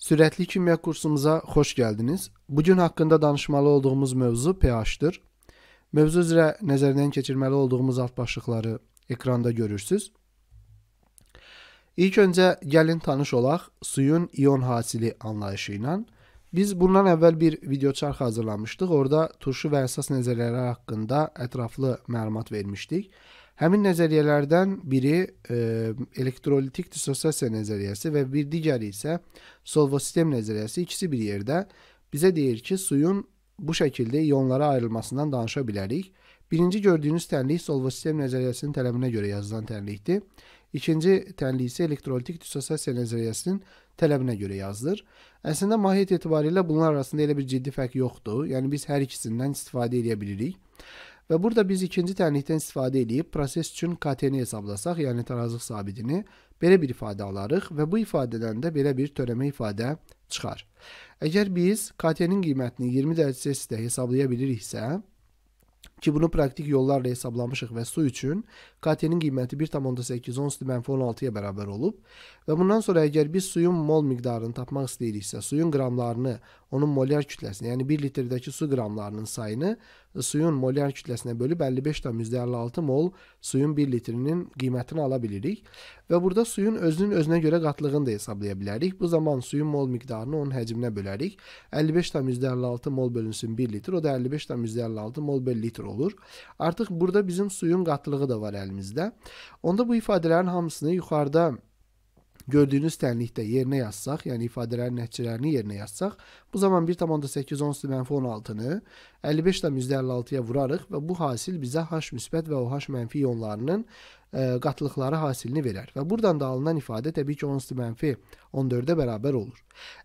Sürətli kimya kursumuza xoş gəldiniz. Bu gün haqqında danışmalı olduğumuz mövzu pH-dır. Mövzu üzrə nəzərdən keçirməli olduğumuz alt başlıqları ekranda görürsüz. İlk öncə gəlin tanış olaq suyun ion hasili anlayışı ilə. Biz bundan əvvəl bir video çarx hazırlamışdıq. Orada turşu və əsas nəzərləri haqqında ətraflı məlumat vermişdik. Həmin nəzəriyyələrdən biri e, elektrolitik dissosiasiya nəzəriyyəsi və bir digəri isə solvosistem nəzəriyyəsi ikisi bir yerdə bizə deyir ki, suyun bu şəkildə ionlara ayrılmasından danışa bilərik. Birinci gördüyünüz tənlik solvosistem nəzəriyyəsinin tələbinə görə yazılan tənlikdir. İkinci tənlik isə elektrolitik dissosiasiya nəzəriyyəsinin tələbinə görə yazılır. Əslində mahiyyət etibarilə bunlar arasında elə bir ciddi fərq yoxdur. Yəni biz hər ikisindən istifadə edə bilirik. Və burada biz ikinci tənlikdən istifadə edib proses üçün KT-ni hesablasaq, yəni tarazlıq sabitini belə bir ifadə alarıq və bu ifadədən də belə bir törəmə ifadə çıxar. Əgər biz KT-nin qiymətini 20 dərəcə Selsidə hesablaya biliriksə, ki bunu praktik yollarla hesablamışıq və su üçün KT-nin qiyməti 1.8 ons mənfi 16-ya bərabər olub və bundan sonra əgər biz suyun mol miqdarını tapmaq istəyiriksə, suyun qramlarını onun molyar kütləsinə, yəni 1 litrdəki su qramlarının sayını suyun molyar kütləsinə bölüb 55,56 mol suyun 1 litrinin qiymətini ala bilirik və burada suyun özünün özünə görə qatlığını da hesablaya bilərik. Bu zaman suyun mol miqdarını onun həcminə bölərik. 55,56 mol bölünsün 1 litr, o da 55,56 mol böl litr olur. Artıq burada bizim suyun qatlığı da var əlimizdə. Onda bu ifadələrin hamısını yuxarıda gördüyünüz tənlikdə yerinə yazsaq, yəni ifadələrin nəticələrini yerinə yazsaq, bu zaman 1.8 ons mənfi 16-nı 55.56-ya vurarıq və bu hasil bizə h müsbət və OH mənfi ionlarının E, qatlıqları hasilini verər və buradan da alınan ifadə təbii ki 10 mənfi 14-ə bərabər olur.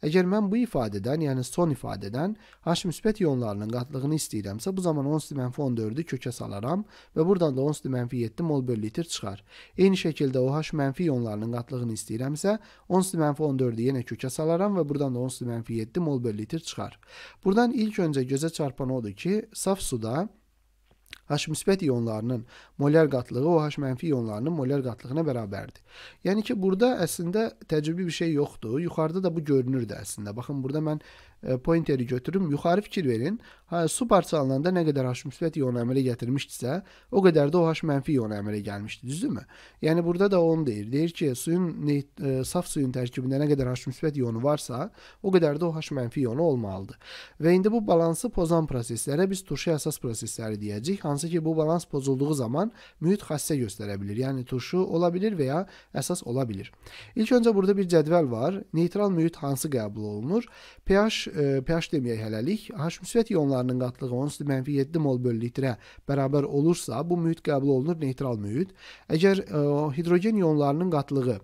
Əgər mən bu ifadədən, yəni son ifadədən h müsbət ionlarının qatlığını istəyirəmsə, bu zaman 10 mənfi 14-ü kökə salaram və buradan da 10 mənfi 7 mol böl litr çıxar. Eyni şəkildə o h mənfi ionlarının qatlığını istəyirəmsə, 10 mənfi 14-ü yenə kökə salaram və buradan da 10 mənfi 7 mol böl litr çıxar. Buradan ilk öncə gözə çarpan odur ki, saf suda H müsbət ionlarının molar qatlığı o H mənfi ionlarının molar qatlığına bərabərdir. Yəni ki, burada əslində təcrübi bir şey yoxdur. Yuxarıda da bu görünürdü əslində. Baxın burada mən e, pointeri götürüm, yuxarı fikir verin. Ha, hə, su parçalananda nə qədər H müsbət ion əmələ gətirmişdisə, o qədər də o H mənfi ion əmələ gəlmişdi, düzdürmü? Yəni burada da onu deyir. Deyir ki, suyun e, saf suyun tərkibində nə qədər H müsbət ionu varsa, o qədər də o H mənfi ionu olmalıdır. Və indi bu balansı pozan proseslərə biz turşu əsas prosesləri deyəcəyik hansı ki bu balans pozulduğu zaman mühit xassə göstərə bilir. Yəni turşu ola bilir və ya əsas ola bilir. İlk öncə burada bir cədvəl var. Neytral mühit hansı qəbul olunur? pH e, pH deməyək hələlik. H müsbət ionlarının qatlığı 10-7 mol bölü litrə bərabər olursa, bu mühit qəbul olunur neytral mühit. Əgər e, hidrogen ionlarının qatlığı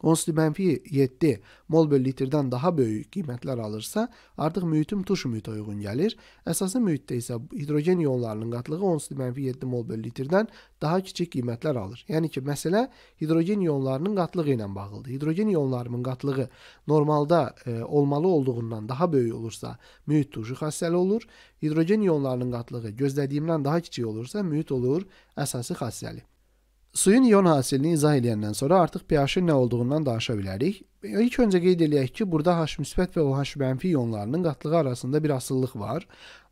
Konstitü mənfi 7 mol böl litrdən daha böyük qiymətlər alırsa, artıq mühitin tuş mühitə uyğun gəlir. Əsaslı mühitdə isə hidrogen ionlarının qatlığı konstitü mənfi 7 mol böl litrdən daha kiçik qiymətlər alır. Yəni ki, məsələ hidrogen ionlarının qatlığı ilə bağlıdır. Hidrogen ionlarının qatlığı normalda e, olmalı olduğundan daha böyük olursa, mühit tuşu xassəli olur. Hidrogen ionlarının qatlığı gözlədiyimdən daha kiçik olursa, mühit olur əsası xassəli. Suyun ion hasilini izah edəndən sonra artıq pH-in nə olduğundan danışa bilərik. İlk öncə qeyd eləyək ki, burada H müsbət və OH mənfi ionlarının qatlığı arasında bir asıllıq var.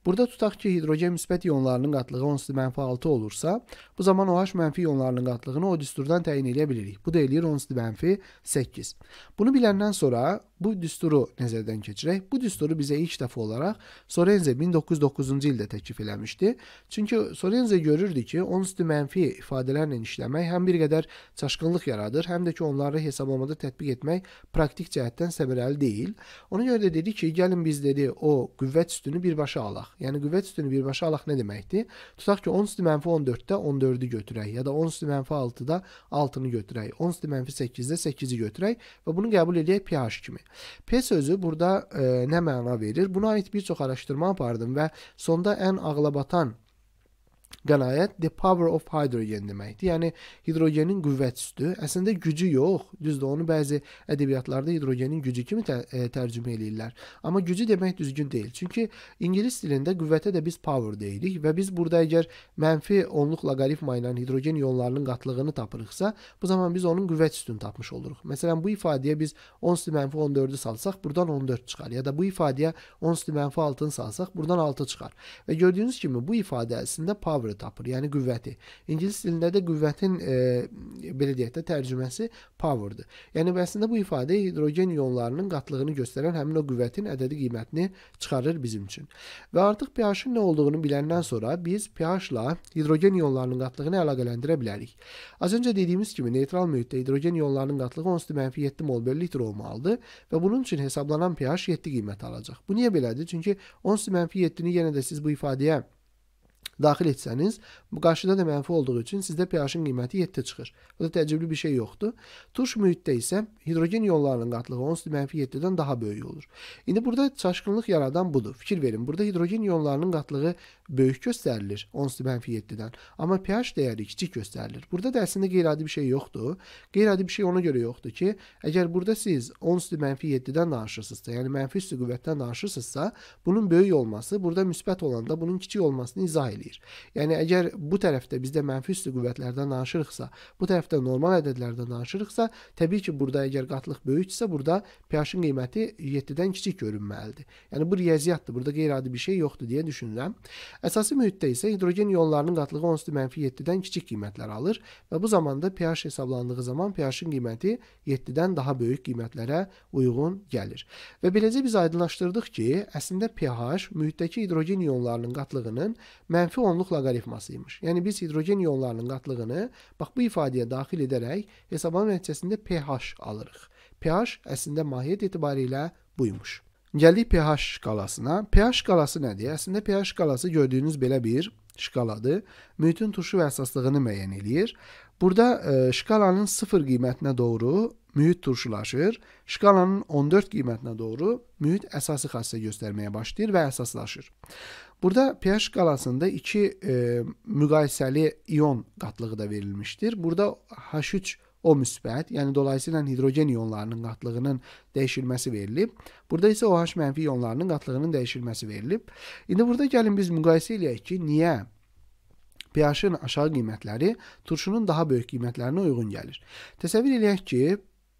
Burada tutaq ki, hidrogen müsbət ionlarının qatlığı 10-6 olursa, bu zaman OH mənfi ionlarının qatlığını o düsturdan təyin edə bilirik. Bu da eləyir 10-8. Bunu biləndən sonra bu düsturu nəzərdən keçirək. Bu düsturu bizə ilk dəfə olaraq Sorenze 1909-cu ildə təklif eləmişdi. Çünki Sorenze görürdü ki, onsuz da mənfi ifadələrlə işləmək həm bir qədər çaşqınlıq yaradır, həm də ki, onları hesablamada tətbiq etmək praktik cəhətdən səmərəli deyil. Ona görə də dedi ki, gəlin biz dedi o qüvvət üstünü birbaşa alaq. Yəni qüvvət üstünü birbaşa alaq nə deməkdir? Tutaq ki, onsuz da mənfi 14-də 14-ü götürək ya da onsuz da mənfi 6-da 6-nı götürək, onsuz da mənfi 8-də 8-i götürək və bunu qəbul edək pH kimi. P sözü burada e, nə məna verir? Buna aid bir çox araşdırma apardım və sonda ən ağlabatan qənaət the power of hydrogen deməkdir. Yəni hidrogenin qüvvət üstü. Əslində gücü yox. Düzdür, onu bəzi ədəbiyyatlarda hidrogenin gücü kimi tə, e, tərcümə eləyirlər. Amma gücü demək düzgün deyil. Çünki ingilis dilində qüvvətə də biz power deyirik və biz burada əgər mənfi onluq loqaritma ilə hidrogen ionlarının qatlığını tapırıqsa, bu zaman biz onun qüvvət üstünü tapmış oluruq. Məsələn, bu ifadəyə biz 10 mənfi 14-ü salsaq, burdan 14 çıxar. Ya da bu ifadəyə 10 mənfi 6-nı salsaq, burdan 6 çıxar. Və gördüyünüz kimi bu ifadə əslində power power tapır, yəni qüvvəti. İngilis dilində də qüvvətin e, belə deyək də tərcüməsi powerdır. Yəni əslində bu ifadə hidrogen ionlarının qatlığını göstərən həmin o qüvvətin ədədi qiymətini çıxarır bizim üçün. Və artıq pH-ın nə olduğunu biləndən sonra biz pH-la hidrogen ionlarının qatlığını əlaqələndirə bilərik. Az öncə dediyimiz kimi neytral mühitdə hidrogen ionlarının qatlığı 10-7 mol bölü olmalıdır və bunun üçün hesablanan pH 7 qiymət alacaq. Bu niyə belədir? Çünki 10-7-ni yenə də siz bu ifadəyə daxil etsəniz, bu qarşıda da mənfi olduğu üçün sizdə pH-in qiyməti 7 çıxır. Burada təəccüblü bir şey yoxdur. Turş mühitdə isə hidrogen ionlarının qatlığı onsuz mənfi 7-dən daha böyük olur. İndi burada çaşqınlıq yaradan budur. Fikir verin, burada hidrogen ionlarının qatlığı böyük göstərilir onsuz mənfi 7-dən. Amma pH dəyəri kiçik göstərilir. Burada da əslində qeyri-adi bir şey yoxdur. Qeyri-adi bir şey ona görə yoxdur ki, əgər burada siz onsuz mənfi 7-dən danışırsınızsa, yəni mənfi üstü qüvvətdən danışırsınızsa, bunun böyük olması burada müsbət olanda bunun kiçik olmasını izah eləyir istəyir. Yəni əgər bu tərəfdə bizdə mənfi üstü qüvvətlərdən danışırıqsa, bu tərəfdə normal ədədlərdən danışırıqsa, təbii ki, burada əgər qatlıq böyüksə, burada pH-in qiyməti 7-dən kiçik görünməlidir. Yəni bu riyaziyyatdır. Burada qeyri-adi bir şey yoxdur deyə düşünürəm. Əsas mühitdə isə hidrogen ionlarının qatlığı onsuz mənfi 7-dən kiçik qiymətlər alır və bu zamanda pH hesablandığı zaman pH-in qiyməti 7-dən daha böyük qiymətlərə uyğun gəlir. Və beləcə biz aydınlaşdırdıq ki, əslində pH mühitdəki hidrogen ionlarının qatlığının mənfi mənfi onluq loqaritması imiş. Yəni biz hidrogen ionlarının qatlığını bax bu ifadəyə daxil edərək hesablama nəticəsində pH alırıq. pH əslində mahiyyət etibarilə buymuş. Gəldik pH şkalasına. pH şkalası nədir? Əslində pH şkalası gördüyünüz belə bir şkaladır. Mühitin turşu və əsaslığını müəyyən eləyir. Burada ə, e, şkalanın 0 qiymətinə doğru mühit turşulaşır, şkalanın 14 qiymətinə doğru mühit əsası xassiyə göstərməyə başlayır və əsaslaşır. Burada pH skalasında iki e, müqayisəli ion qatlığı da verilmişdir. Burada H3 O müsbət, yəni dolayısıyla hidrogen ionlarının qatlığının dəyişilməsi verilib. Burada isə OH mənfi ionlarının qatlığının dəyişilməsi verilib. İndi burada gəlin biz müqayisə eləyək ki, niyə pH-in aşağı qiymətləri turşunun daha böyük qiymətlərinə uyğun gəlir. Təsəvvür eləyək ki,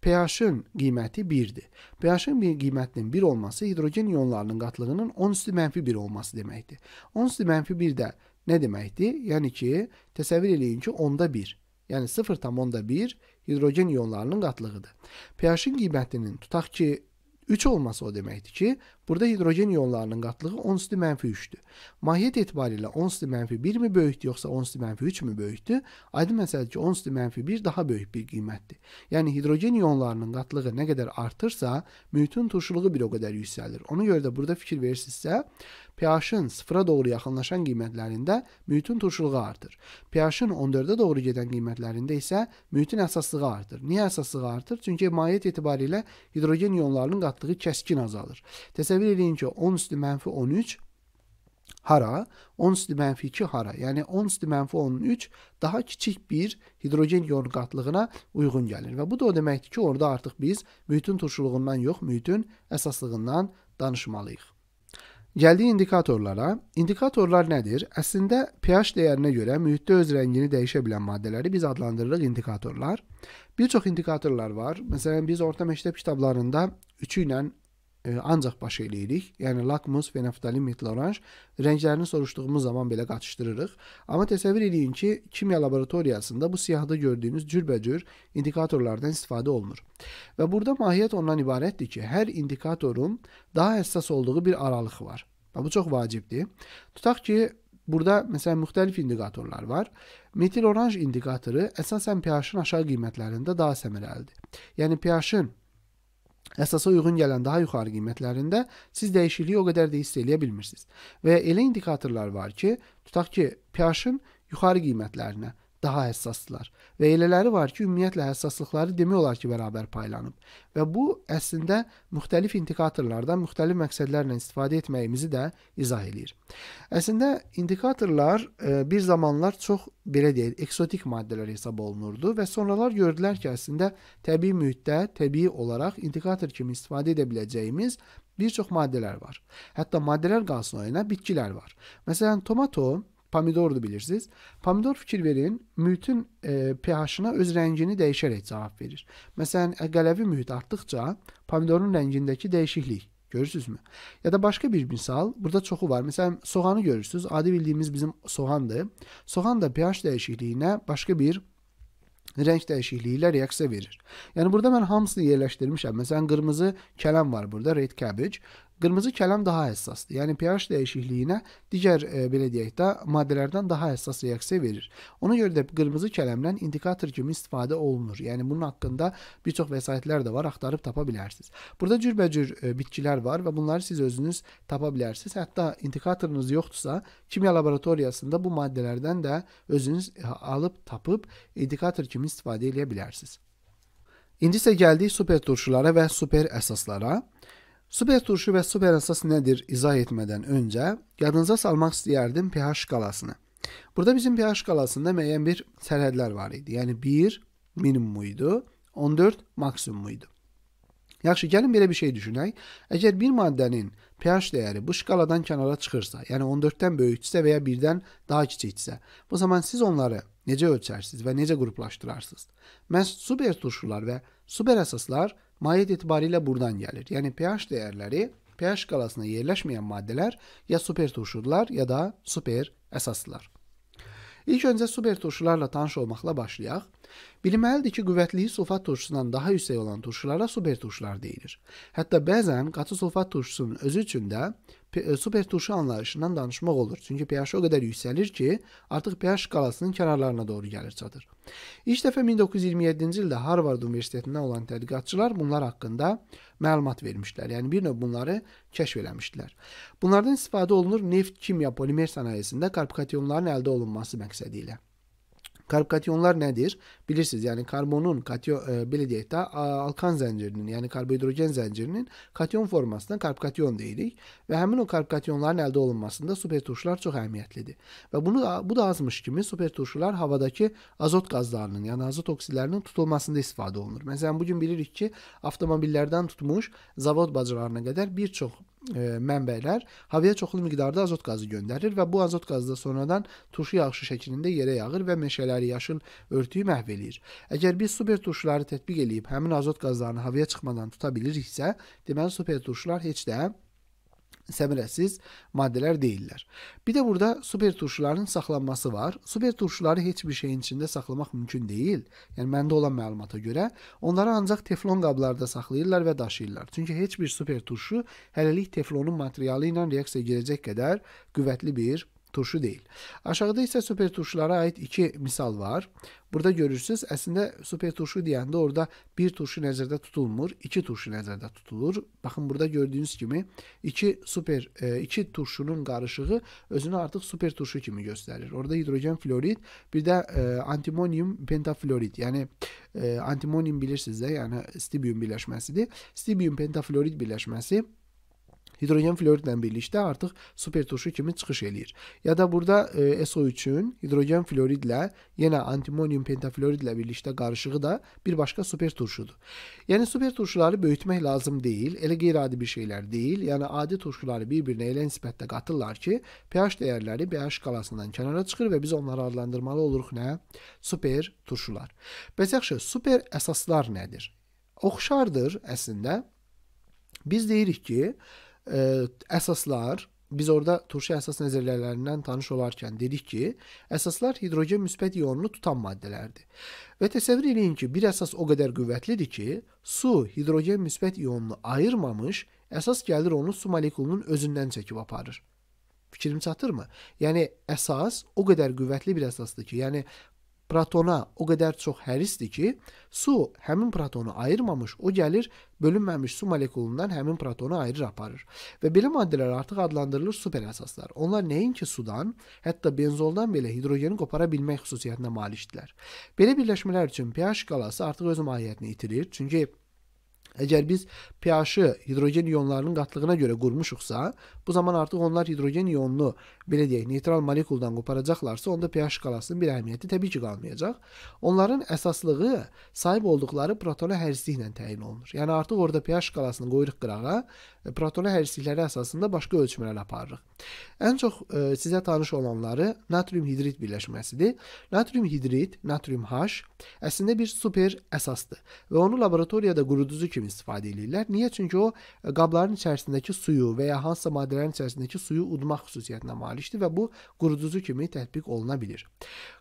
pH-ın qiyməti 1-dir. pH-ın bir qiymətinin 1 olması hidrogen ionlarının qatlığının 10 üstü mənfi 1 olması deməkdir. 10 üstü mənfi 1 də nə deməkdir? Yəni ki, təsəvvür eləyin ki, 10-da 1. Yəni 0,1 hidrogen ionlarının qatlığıdır. pH-in qiymətinin tutaq ki, 3 olması o deməkdir ki, Burada hidrogen ionlarının qatlığı 10 mənfi 3-dür. Mahiyyət etibarilə 10 mənfi 1 mi böyükdür, yoxsa 10 mənfi 3 mü böyükdür? Aydın məsələdir ki, 10 mənfi 1 daha böyük bir qiymətdir. Yəni hidrogen ionlarının qatlığı nə qədər artırsa, mühitin turşuluğu bir o qədər yüksəlir. Ona görə də burada fikir verirsinizsə, pH-ın 0-a doğru yaxınlaşan qiymətlərində mühitin turşuluğu artır. pH-ın 14-ə doğru gedən qiymətlərində isə mühitin əsaslığı artır. Niyə əsaslığı artır? Çünki mahiyyət etibarilə hidrogen ionlarının qatlığı kəskin azalır. Təsəvvür bilirik ki, 10 üstü mənfi 13 hara, 10 üstü mənfi 2 hara, yəni 10 üstü mənfi 13 daha kiçik bir hidrogen ion qatlığına uyğun gəlir. Və bu da o deməkdir ki, orada artıq biz mühitin turşuluğundan yox, mühitin əsaslığından danışmalıyıq. Gəldik indikatorlara. İndikatorlar nədir? Əslində pH dəyərinə görə mühitdə öz rəngini dəyişə bilən maddələri biz adlandırırıq indikatorlar. Bir çox indikatorlar var. Məsələn, biz orta məktəb kitablarında 3 ilə e, ancaq baş eləyirik. Yəni lakmus və naftalin metil-oranj rənglərini soruşduğumuz zaman belə qatışdırırıq. Amma təsəvvür eləyin ki, kimya laboratoriyasında bu siyahıda gördüyünüz cürbəcür indikatorlardan istifadə olunur. Və burada mahiyyət ondan ibarətdir ki, hər indikatorun daha həssas olduğu bir aralıq var. Və bu çox vacibdir. Tutaq ki, Burada məsələn müxtəlif indikatorlar var. Metil oranj indikatoru əsasən pH-ın aşağı qiymətlərində daha səmərəlidir. Yəni pH-ın Əsasa uyğun gələn daha yuxarı qiymətlərində siz dəyişikliyi o qədər də hiss eləyə bilmirsiniz. Və elə indikatorlar var ki, tutaq ki, pH-ın yuxarı qiymətlərinə daha həssasdırlar. Və elələri var ki, ümumiyyətlə həssaslıqları demək olar ki, bərabər paylanıb. Və bu əslində müxtəlif indikatorlardan müxtəlif məqsədlərlə istifadə etməyimizi də izah eləyir. Əslində indikatorlar e, bir zamanlar çox belə deyək, eksotik maddələr hesab olunurdu və sonralar gördülər ki, əslində təbii mühitdə təbii olaraq indikator kimi istifadə edə biləcəyimiz bir çox maddələr var. Hətta maddələr qalsın oyuna bitkilər var. Məsələn, tomato Pomidordur bilirsiniz. Pomidor fikir verin, mühitin e, pH-ına öz rəngini dəyişərək cavab verir. Məsələn, qələvi mühit artdıqca pomidorun rəngindəki dəyişiklik Görürsünüzmü? Ya da başqa bir misal, burada çoxu var. Məsələn, soğanı görürsünüz. Adi bildiyimiz bizim soğandır. Soğan da pH dəyişikliyinə başqa bir rəng dəyişikliyi ilə reaksiya verir. Yəni burada mən hamısını yerləşdirmişəm. Məsələn, qırmızı kələm var burada, red cabbage qırmızı kələm daha həssasdır. Yəni pH dəyişikliyinə digər e, belə deyək də maddələrdən daha həssas reaksiya verir. Ona görə də qırmızı kələmdən indikator kimi istifadə olunur. Yəni bunun haqqında bir çox vəsaitlər də var, axtarıb tapa bilərsiniz. Burada cürbəcür e, bitkilər var və bunları siz özünüz tapa bilərsiniz. Hətta indikatorunuz yoxdursa, kimya laboratoriyasında bu maddələrdən də özünüz e, alıb tapıb indikator kimi istifadə edə bilərsiniz. İndi isə gəldik super turşulara və super əsaslara. Super turşu və super əsas nədir izah etmədən öncə yadınıza salmaq istəyərdim pH şkalasını. Burada bizim pH şkalasında müəyyən bir sərhədlər var idi. Yəni 1 minimumu idi, 14 maksimumu idi. Yaxşı, gəlin belə bir şey düşünək. Əgər bir maddənin pH dəyəri bu şkaladan kənara çıxırsa, yəni 14-dən böyükdirsə və ya 1-dən daha kiçikdirsə, bu zaman siz onları necə ölçərsiniz və necə qruplaşdırarsınız? Məhz super turşular və super əsaslar mahiyyət itibarilə buradan gəlir. Yəni pH dəyərləri pH skalasına yerləşməyən maddələr ya super turşudular ya da super əsaslılar. İlk öncə super turşularla tanış olmaqla başlayaq. Bilməlidir ki, qüvvətliyi sulfat turşusundan daha yüksək olan turşulara super turşular deyilir. Hətta bəzən qatı sulfat turşusunun özü üçün də E, super turşu anlayışından danışmaq olur. Çünki pH o qədər yüksəlir ki, artıq pH skalasının kənarlarına doğru gəlir çatır. İlk dəfə 1927-ci ildə Harvard Universitetindən olan tədqiqatçılar bunlar haqqında məlumat vermişdilər. Yəni bir növ bunları kəşf eləmişdilər. Bunlardan istifadə olunur neft kimya polimer sənayesində karbokationların əldə olunması məqsədi ilə. Karbokatyonlar nədir? Bilirsiniz, yəni karbonun katyo, e, belə deyək də, alkan zəncirinin, yəni karbohidrogen zəncirinin katyon formasına karbokatyon deyirik və həmin o karbokatyonların əldə olunmasında super turşular çox əhəmiyyətlidir. Və bunu bu da azmış kimi super turşular havadakı azot qazlarının, yəni azot oksidlərinin tutulmasında istifadə olunur. Məsələn, bu gün bilirik ki, avtomobillərdən tutmuş zavod bacalarına qədər bir çox mənbələr havaya çoxlu miqdarda azot qazı göndərir və bu azot qazı da sonradan turşu yağışı şəklində yerə yağır və meşələri, yaşıl örtüyü məhv eləyir. Əgər biz super turşuları tətbiq edib həmin azot qazlarını havaya çıxmadan tuta biliriksə, deməli super turşular heç də səmirəsiz maddələr deyillər. Bir də burada super turşuların saxlanması var. Super turşuları heç bir şeyin içində saxlamaq mümkün deyil. Yəni məndə olan məlumata görə onları ancaq teflon qablarda saxlayırlar və daşıyırlar. Çünki heç bir super turşu hələlik teflonun materialı ilə reaksiyaya girəcək qədər qüvvətli bir turşu deyil. Aşağıda isə super turşulara aid iki misal var. Burada görürsüz, əslində super turşu deyəndə orada bir turşu nəzərdə tutulmur, iki turşu nəzərdə tutulur. Baxın burada gördüyünüz kimi iki super e, iki turşunun qarışığı özünü artıq super turşu kimi göstərir. Orada hidrogen florid, bir də e, antimonium pentaflorid, yəni e, antimonium bilirsiniz də, yəni stibium birləşməsidir. Stibium pentaflorid birləşməsi hidrogen fluoridlə birlikdə artıq super turşu kimi çıxış eləyir. Ya da burada e, SO3-ün hidrogen fluoridlə, yenə antimonium pentafluoridlə birlikdə qarışığı da bir başqa super turşudur. Yəni super turşuları böyütmək lazım deyil, elə qeyri-adi bir şeylər deyil. Yəni adi turşuları bir-birinə elə nisbətdə qatırlar ki, pH dəyərləri pH skalasından kənara çıxır və biz onları adlandırmalı oluruq nə? Super turşular. Bəs yaxşı, super əsaslar nədir? Oxşardır əslində. Biz deyirik ki, e, əsaslar biz orada turşu əsas nəzəriyyələrindən tanış olarkən dedik ki, əsaslar hidrogen müsbət ionunu tutan maddələrdir. Və təsəvvür eləyin ki, bir əsas o qədər qüvvətlidir ki, su hidrogen müsbət ionunu ayırmamış, əsas gəlir onu su molekulunun özündən çəkib aparır. Fikrim çatırmı? Yəni əsas o qədər qüvvətli bir əsasdır ki, yəni protona o qədər çox hərisdir ki, su həmin protonu ayırmamış o gəlir bölünməmiş su molekulundan həmin protonu ayırır aparır. Və belə maddələr artıq adlandırılır super əsaslar. Onlar nəinki sudan, hətta benzoldan belə hidrogeni qopara bilmək xüsusiyyətinə malikdirlər. Belə birləşmələr üçün pH skalası artıq öz mahiyyətini itirir. Çünki Əgər biz pH-ı hidrogen ionlarının qatlığına görə qurmuşuqsa, bu zaman artıq onlar hidrogen ionunu, belə deyək, neytral molekuldan qoparacaqlarsa, onda pH skalasının bir əhəmiyyəti təbii ki qalmayacaq. Onların əsaslığı sahib olduqları protona hərisliklə təyin olunur. Yəni artıq orada pH skalasını qoyuruq qırağa, e, protona hərislikləri əsasında başqa ölçmələr aparırıq. Ən çox e, sizə tanış olanları natrium hidrid birləşməsidir. Natrium hidrid, natrium H əslində bir super əsasdır və onu laboratoriyada quruducu kimi kimi istifadə edirlər. Niyə? Çünki o e, qabların içərisindəki suyu və ya hansısa maddələrin içərisindəki suyu udmaq xüsusiyyətinə malikdir və bu quruducu kimi tətbiq oluna bilir.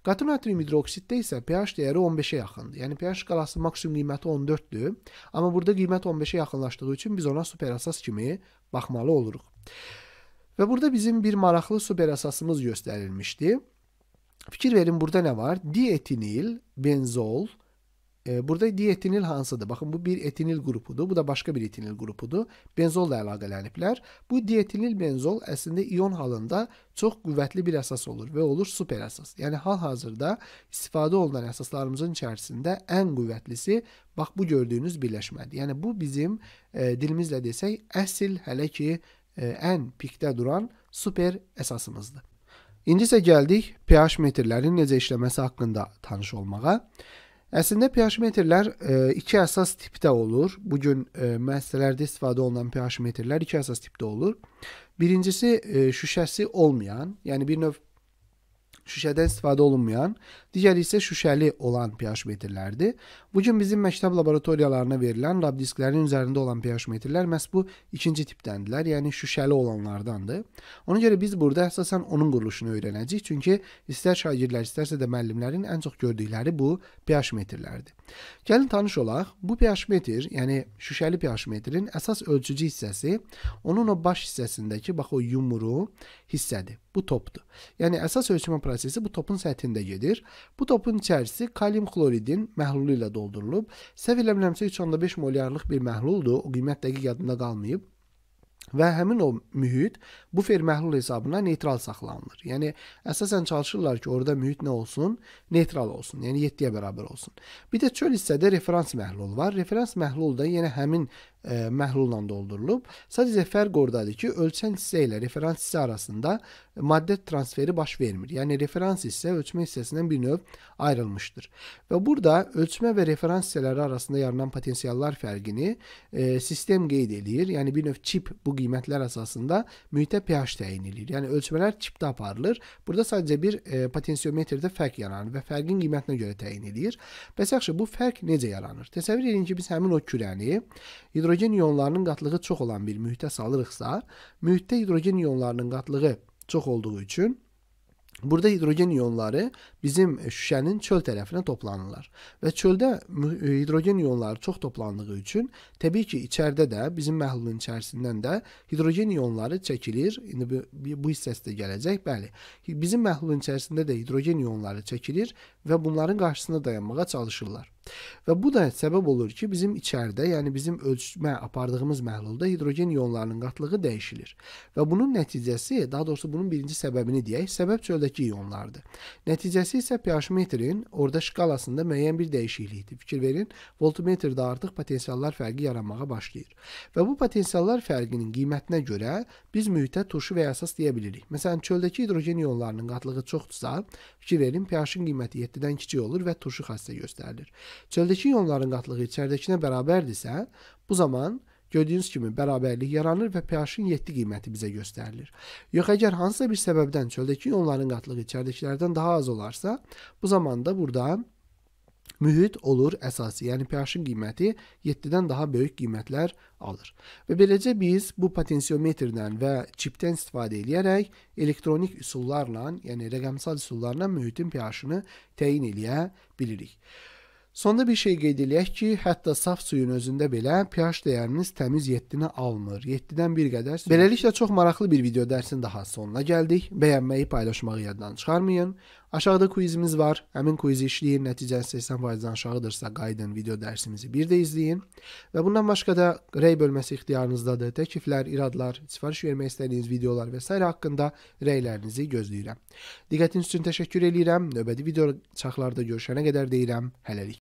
Qatı natrium hidroksiddə isə pH dəyəri 15-ə yaxındır. Yəni pH skalası maksimum qiyməti 14-dür, amma burada qiymət 15-ə yaxınlaşdığı üçün biz ona superasas kimi baxmalı oluruq. Və burada bizim bir maraqlı superasasımız göstərilmişdi. Fikir verin burada nə var? Dietinil, benzol, benzol, Burada dietinil hansıdır? Bakın bu bir etinil grubudur. Bu da başka bir etinil grubudur. Benzolla əlaqələniblər. Bu dietinil benzol əslində ion halında çox qüvvətli bir əsas olur və olur super əsas. Yəni hal-hazırda istifadə olunan əsaslarımızın içərisində ən qüvvətlisi bax bu gördüyünüz birləşmədir. Yəni bu bizim e, dilimizlə desək əsl hələ ki e, ən pikdə duran super əsasımızdır. İndi isə gəldik pH metrlərin necə işləməsi haqqında tanış olmağa. Əslində pH metrlər e, iki əsas tipdə olur. Bu gün e, müəssisələrdə istifadə olunan pH metrlər iki əsas tipdə olur. Birincisi e, şüşəsi olmayan, yəni bir növ şüşədən istifadə olunmayan, digəri isə şüşəli olan pH metrlərdir. Bu gün bizim məktəb laboratoriyalarına verilən lab disklərinin üzərində olan pH metrlər məhz bu ikinci tipdəndirlər, yəni şüşəli olanlardandır. Ona görə biz burada əsasən onun quruluşunu öyrənəcəyik, çünki istər şagirdlər, istərsə də müəllimlərin ən çox gördükləri bu pH metrlərdir. Gəlin tanış olaq. Bu pH metr, yəni şüşəli pH metrin əsas ölçücü hissəsi onun o baş hissəsindəki bax o yumru hissədir bu topdur. Yəni əsas ölçmə prosesi bu topun səthində gedir. Bu topun içərisi kalium xloridin məhlulu ilə doldurulub. Səhv eləmirəmsə 3.5 molyarlıq bir məhluldur. O qiymət dəqiq yadımda qalmayıb. Və həmin o mühit bufer məhlul hesabına neytral saxlanılır. Yəni əsasən çalışırlar ki, orada mühit nə olsun? Neytral olsun. Yəni 7-yə bərabər olsun. Bir də çöl hissədə referans məhlul var. Referans məhlul da yenə həmin e, məhlulla doldurulub. Sadəcə fərq ordadır ki, ölçən hissə ilə referans hissə arasında maddə transferi baş vermir. Yəni referans hissə ölçmə hissəsindən bir növ ayrılmışdır. Və burada ölçmə və referans hissələri arasında yaranan potensiallar fərqini e, sistem qeyd eləyir. Yəni bir növ çip bu qiymətlər əsasında mühitə pH təyin eləyir. Yəni ölçmələr çipdə aparılır. Burada sadəcə bir e, potensiometrdə fərq yaranır və fərqin qiymətinə görə təyin eləyir. Bəs yaxşı bu fərq necə yaranır? Təsəvvür edin ki, biz həmin o kürəni hidro hidrogen ionlarının qatlığı çox olan bir mühitə salırıqsa, mühitdə hidrogen ionlarının qatlığı çox olduğu üçün Burada hidrogen ionları bizim şüşənin çöl tərəfinə toplanırlar və çöldə e, hidrogen ionları çox toplandığı üçün təbii ki, içəridə də bizim məhlulun içərisindən də hidrogen ionları çəkilir. İndi bu, bu hissəsi də gələcək. Bəli. Bizim məhlulun içərisində də hidrogen ionları çəkilir və bunların qarşısında dayanmağa çalışırlar. Və bu da səbəb olur ki, bizim içəridə, yəni bizim ölçmə apardığımız məhlulda hidrogen ionlarının qatlığı dəyişilir. Və bunun nəticəsi, daha doğrusu bunun birinci səbəbini deyək, səbəb çöldəki ionlardır. Nəticəsi isə pH-metrin orada şkalasında müəyyən bir dəyişiklikdir. Fikir verin, voltmetrdə artıq potensiallar fərqi yaranmağa başlayır. Və bu potensiallar fərqinin qiymətinə görə biz mühitə turşu və ya əsas deyə bilirik. Məsələn, çöldəki hidrogen ionlarının qatlığı çoxdursa, fikir verin, pH-in qiyməti 7-dən kiçik olur və turşu xassəsi göstərilir. Çöldəki ionların qatlığı içəridəkinə bərabərdirsə, bu zaman Gördüyünüz kimi bərabərlik yaranır və pH-in 7 qiyməti bizə göstərilir. Yox əgər hansısa bir səbəbdən çöldəki ionların qatlığı içəridakilərdən daha az olarsa, bu zaman da burada mühit olur əsası, yəni pH-in qiyməti 7-dən daha böyük qiymətlər alır. Və beləcə biz bu potensiometrdən və çipdən istifadə edərək elektronik üsullarla, yəni rəqəmsal üsullarla mühitin pH-ını təyin edə bilirik. Sonda bir şey qeyd eləyək ki, hətta saf suyun özündə belə pH dəyəriniz təmiz 7-ni almır. 7-dən bir qədər. Su. Beləliklə çox maraqlı bir video dərsin daha sonuna gəldik. Bəyənməyi, paylaşmağı yaddan çıxarmayın. Aşağıda quizimiz var. Həmin quizi işləyin. Nəticəsi 80%-dən aşağıdırsa qayıdın video dərsimizi bir də izləyin. Və bundan başqa da rəy bölməsi ixtiyarınızdadır. Təkliflər, iradlar, sifariş vermək istədiyiniz videolar və s. haqqında rəylərinizi gözləyirəm. Diqqətiniz üçün təşəkkür eləyirəm. Növbəti video çaxlarda görüşənə qədər deyirəm. Hələlik